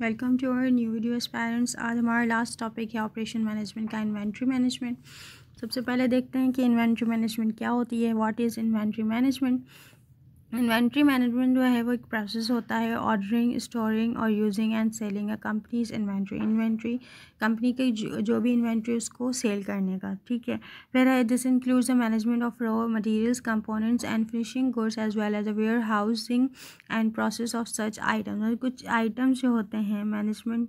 Welcome to our new video parents आज हमारा last topic है ऑपरेशन मैनेजमेंट का इन्वेंट्री मैनेजमेंट सबसे पहले देखते हैं कि इन्वेंट्री मैनेजमेंट क्या होती है what is inventory management inventory management जो है वो एक प्रोसेस होता है ऑर्डरिंग स्टोरिंग और using and selling a company's inventory inventory company की जो, भी इन्वेंट्री उसको सेल करने का ठीक है फिर है this includes the management of raw materials components and finishing goods as well as a warehousing and process of such items और कुछ आइटम्स जो होते हैं मैनेजमेंट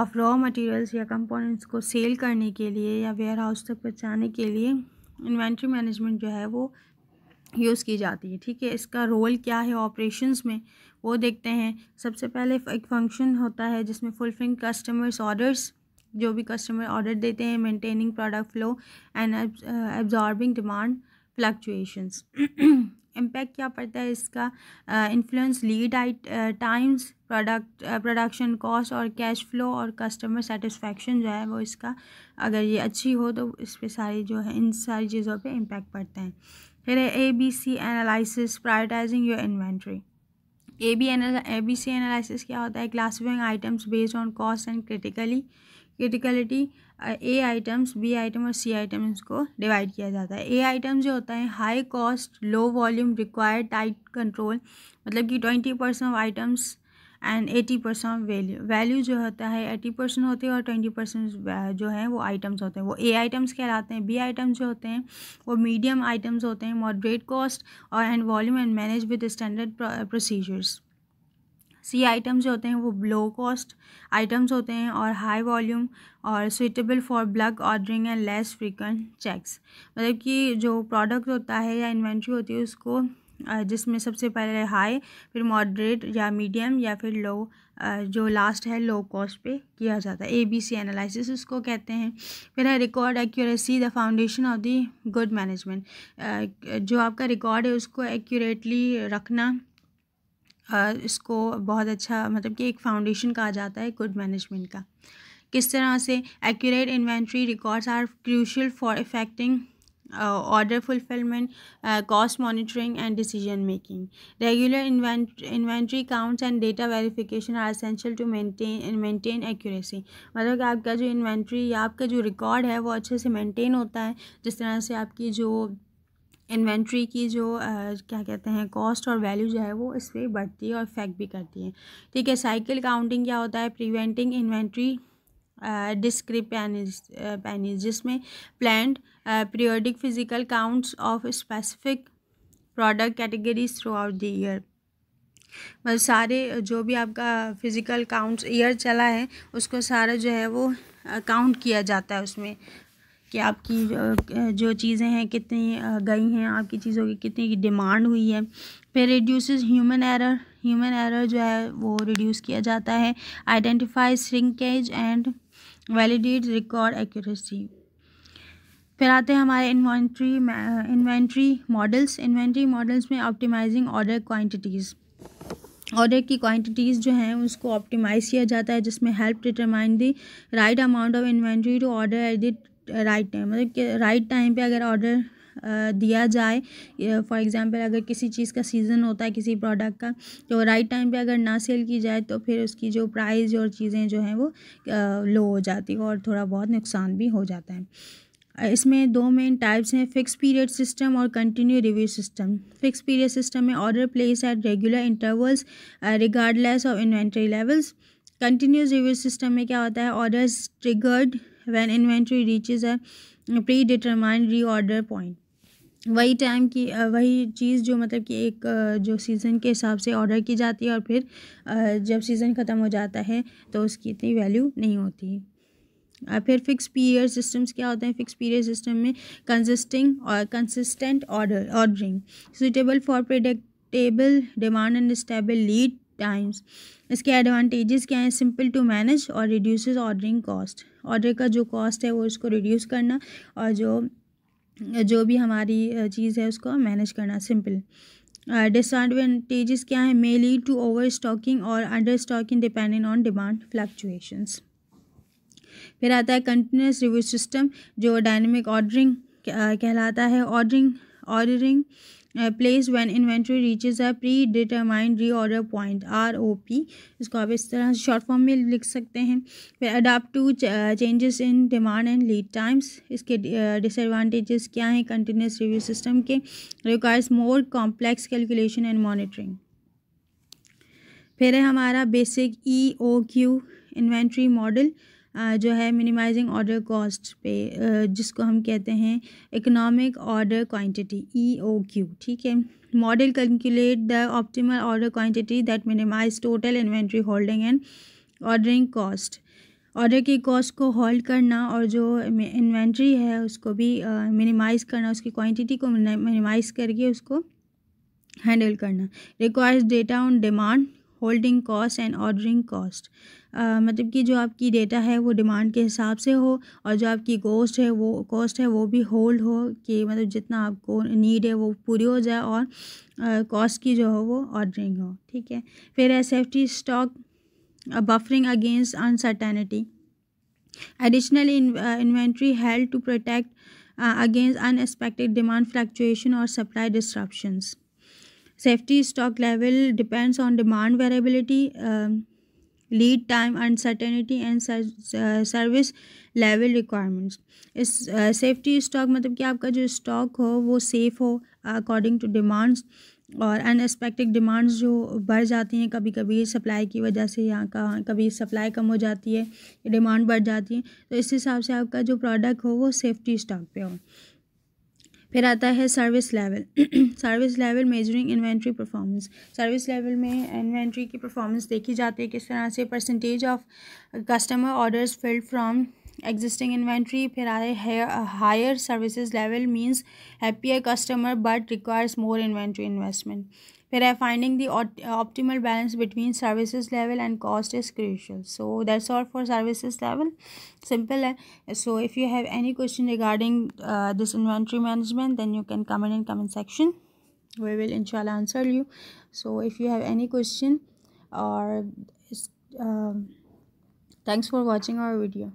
ऑफ रॉ मटेरियल्स या कंपोनेंट्स को सेल करने के लिए या वेयर हाउस तक पहुँचाने के लिए इन्वेंट्री मैनेजमेंट जो है वो यूज़ की जाती है ठीक है इसका रोल क्या है ऑपरेशंस में वो देखते हैं सबसे पहले एक फंक्शन होता है जिसमें फुलफिलिंग कस्टमर्स ऑर्डर्स जो भी कस्टमर ऑर्डर देते हैं maintaining product flow and absorbing demand fluctuations impact क्या पड़ता है इसका इन्फ्लुएंस लीड आई टाइम्स प्रोडक्ट प्रोडक्शन कॉस्ट और कैश फ्लो और कस्टमर सेटिस्फेक्शन जो है वो इसका अगर ये अच्छी हो तो इस पर सारी जो है इन सारी चीज़ों पे इम्पैक्ट पड़ता है फिर A B C analysis prioritising your inventory A B A B C analysis क्या होता है classifying items based on cost and critically criticality A items B item और सी आइटम्स को डिवाइड किया जाता है ए आइटम जो होता है high cost low volume required tight control मतलब कि twenty percent items and eighty percent value value जो होता है एटी परसेंट होते हैं और ट्वेंटी परसेंट जो है वो आइटम्स होते हैं वो ए आइटम्स कहलाते हैं बी आइटम्स जो होते हैं वो मीडियम आइटम्स होते हैं मॉडरेट कॉस्ट और and volume and manage with standard procedures C items जो होते हैं वो लो कॉस्ट आइटम्स होते हैं और हाई वॉल्यूम और suitable for bulk ordering and less frequent checks मतलब कि जो प्रोडक्ट होता है या इन्वेंट्री होती है उसको जिसमें सबसे पहले हाई फिर मॉडरेट या मीडियम या फिर लो जो लास्ट है लो कॉस्ट पे किया जाता है ए बी सी एनालिसिस उसको कहते हैं फिर है record accuracy the foundation of the good management जो आपका रिकॉर्ड है उसको एक्यूरेटली रखना इसको बहुत अच्छा मतलब कि एक फाउंडेशन कहा जाता है गुड मैनेजमेंट का किस तरह से accurate inventory records are crucial for effecting order fulfilment cost monitoring and decision making regular inventory counts and data verification are essential to maintain maintain accuracy मतलब कि आपका जो इन्वेंट्री या आपका जो रिकॉर्ड है वो अच्छे से मेंटेन होता है जिस तरह से आपकी जो इन्वेंट्री की जो आ, क्या कहते हैं कॉस्ट और वैल्यू जो है वो इस पर बढ़ती है और इफेक्ट भी करती है ठीक है साइकिल काउंटिंग क्या होता है प्रिवेंटिंग इन्वेंट्री डिस्क्रिपेनिज जिसमें planned periodic physical counts of specific product categories throughout the year मतलब सारे जो भी आपका फिज़िकल काउंट्स ईयर चला है उसको सारा जो है वो काउंट किया जाता है उसमें कि आपकी जो चीज़ें हैं कितनी गई हैं आपकी चीज़ों की कितनी डिमांड हुई है फिर reduce human error human error जो है वो रिड्यूस किया जाता है identify shrinkage and validate record accuracy फिर आते हैं हमारे inventory inventory models inventory models में ऑप्टिमाइजिंग ऑर्डर क्वांटिटीज़ ऑर्डर की क्वांटिटीज़ जो हैं उसको ऑप्टिमाइज़ किया जाता है जिसमें help determine the right amount of inventory to order at right time मतलब राइट टाइम पे अगर ऑर्डर दिया जाए फॉर एग्ज़ाम्पल अगर किसी चीज़ का सीज़न होता है किसी प्रोडक्ट का तो राइट टाइम पे अगर ना सेल की जाए तो फिर उसकी जो प्राइस और चीज़ें जो हैं वो लो हो जाती है और थोड़ा बहुत नुकसान भी हो जाता है इसमें दो मेन टाइप्स हैं फिक्स पीरियड सिस्टम और continue review system fix period system में order place at regular intervals regardless of inventory levels continuous review system में क्या होता है ऑर्डर्स ट्रिगर्ड when है pre a reorder point वही time की वही चीज़ जो मतलब कि एक जो सीज़न के हिसाब से ऑर्डर की जाती है और फिर जब सीज़न ख़त्म हो जाता है तो उसकी इतनी वैल्यू नहीं होती और फिर फिक्स पीरियड सिस्टम्स क्या होते हैं फिक्स पीरियड सिस्टम में कंसिस्टिंग और consistent order ordering suitable for predictable demand and stable lead times इसके एडवांटेजेस क्या हैं सिंपल टू मैनेज और रिड्यूसेस ऑर्डरिंग कॉस्ट ऑर्डर का जो कॉस्ट है वो उसको रिड्यूस करना और जो जो भी हमारी चीज़ है उसको मैनेज करना सिंपल uh, क्या है मेली टू ओवर स्टॉकिंग और understocking depending on demand fluctuations फिर आता है कंटिन्यूस रिव्यू सिस्टम जो डायनेमिक ऑर्डरिंग कहलाता है ordering ordering place when inventory reaches a predetermined order point R O P इसको आप इस तरह से शॉर्ट फॉर्म में लिख सकते हैं फिर adapt changes in demand and lead times इसके डिसएडवाटेजेस uh, क्या हैं कंटिन्यूस रिव्यू सिस्टम के requires more complex calculation and monitoring फिर है हमारा basic E O Q inventory model जो है मिनिमाइजिंग ऑर्डर कॉस्ट पे जिसको हम कहते हैं economic order quantity E O Q ठीक है model calculate the optimal order quantity that minimise total inventory holding and ordering cost order की कॉस्ट को होल्ड करना और जो इन्वेंट्री है उसको भी मिनिमाइज़ करना उसकी क्वांटिटी को मिनिमाइज़ करके उसको हैंडल करना requires data on demand holding cost and ordering cost मतलब कि जो आपकी डेटा है वो डिमांड के हिसाब से हो और जो आपकी कॉस्ट है वो कॉस्ट है वो भी होल्ड हो कि मतलब जितना आपको नीड है वो पूरी हो जाए और कॉस्ट uh, की जो हो वो ऑर्डरिंग हो ठीक है फिर S F T stock buffering against uncertainty additional inventory held to protect against unexpected demand fluctuation और supply disruptions safety stock level depends on demand variability lead time uncertainty and service level requirements इस safety uh, stock मतलब कि आपका जो stock हो वो safe हो according to demands और अनएक्सपेक्टेड डिमांड्स जो बढ़ जाती हैं कभी कभी सप्लाई की वजह से यहाँ का कभी सप्लाई कम हो जाती है डिमांड बढ़ जाती है तो इस हिसाब से आपका जो प्रोडक्ट हो वो सेफ्टी स्टॉक पे हो फिर आता है service level service level measuring inventory performance service level में इन्वेंट्री की परफॉर्मेंस देखी जाती है किस तरह से percentage of customer orders filled from existing inventory फिर आए higher services level means happier customer but requires more inventory investment where finding the uh, optimal balance between services level and cost is crucial so that's all for services level simple eh? so if you have any question regarding uh, this inventory management then you can comment in comment section we will inshallah answer you so if you have any question or uh, thanks for watching our video